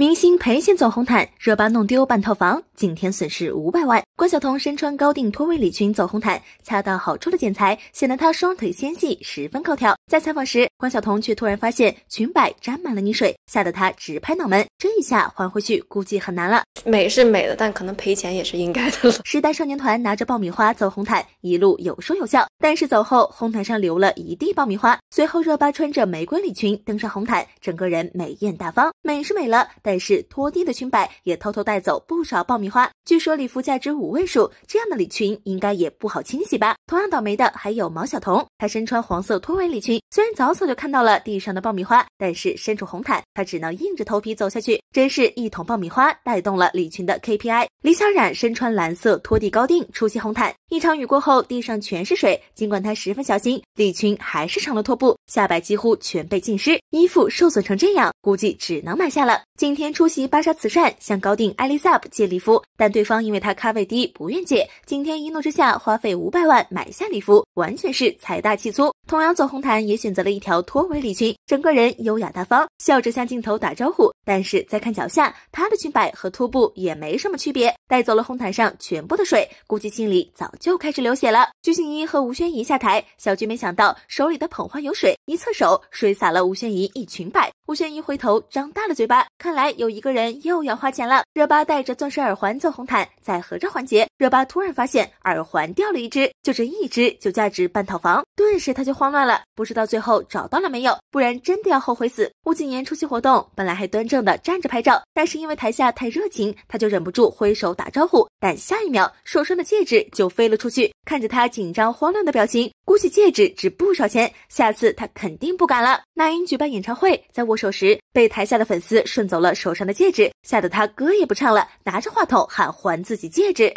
明星赔钱走红毯，热巴弄丢半套房，景甜损失五百万。关晓彤身穿高定拖尾礼裙走红毯，恰到好处的剪裁显得她双腿纤细，十分高挑。在采访时，关晓彤却突然发现裙摆沾满了泥水，吓得她直拍脑门。这一下还回去估计很难了，美是美了，但可能赔钱也是应该的了。时代少年团拿着爆米花走红毯，一路有说有笑，但是走后红毯上留了一地爆米花。随后热巴穿着玫瑰礼裙登上红毯，整个人美艳大方，美是美了，但是拖地的裙摆也偷偷带走不少爆米花。据说礼服价值五位数，这样的礼裙应该也不好清洗吧。同样倒霉的还有毛晓彤，她身穿黄色拖尾礼裙，虽然早早就看到了地上的爆米花，但是身处红毯，她只能硬着头皮走下去。真是一桶爆米花带动了李群的 KPI。李小冉身穿蓝色拖地高定出席红毯，一场雨过后地上全是水，尽管她十分小心，李群还是成了拖布，下摆几乎全被浸湿，衣服受损成这样，估计只能买下了。今天出席芭莎慈善，向高定 Elisab 借礼服，但对方因为她咖位低不愿借。今天一怒之下花费五百万买下礼服，完全是财大气粗。同样走红毯也选择了一条拖尾礼裙，整个人优雅大方，笑着向镜头打招呼，但是。再看脚下，它的裙摆和拖布也没什么区别。带走了红毯上全部的水，估计心里早就开始流血了。鞠婧祎和吴宣仪下台，小鞠没想到手里的捧花有水，一侧手水洒了吴宣仪一裙摆。吴宣仪回头张大了嘴巴，看来有一个人又要花钱了。热巴带着钻石耳环走红毯，在合照环节，热巴突然发现耳环掉了一只，就这一只就价值半套房，顿时他就慌乱了，不知道最后找到了没有，不然真的要后悔死。吴谨言出席活动，本来还端正的站着拍照，但是因为台下太热情，他就忍不住挥手。打招呼，但下一秒手上的戒指就飞了出去。看着他紧张慌乱的表情，估计戒指值不少钱。下次他肯定不敢了。那英举办演唱会，在握手时被台下的粉丝顺走了手上的戒指，吓得他歌也不唱了，拿着话筒喊还自己戒指。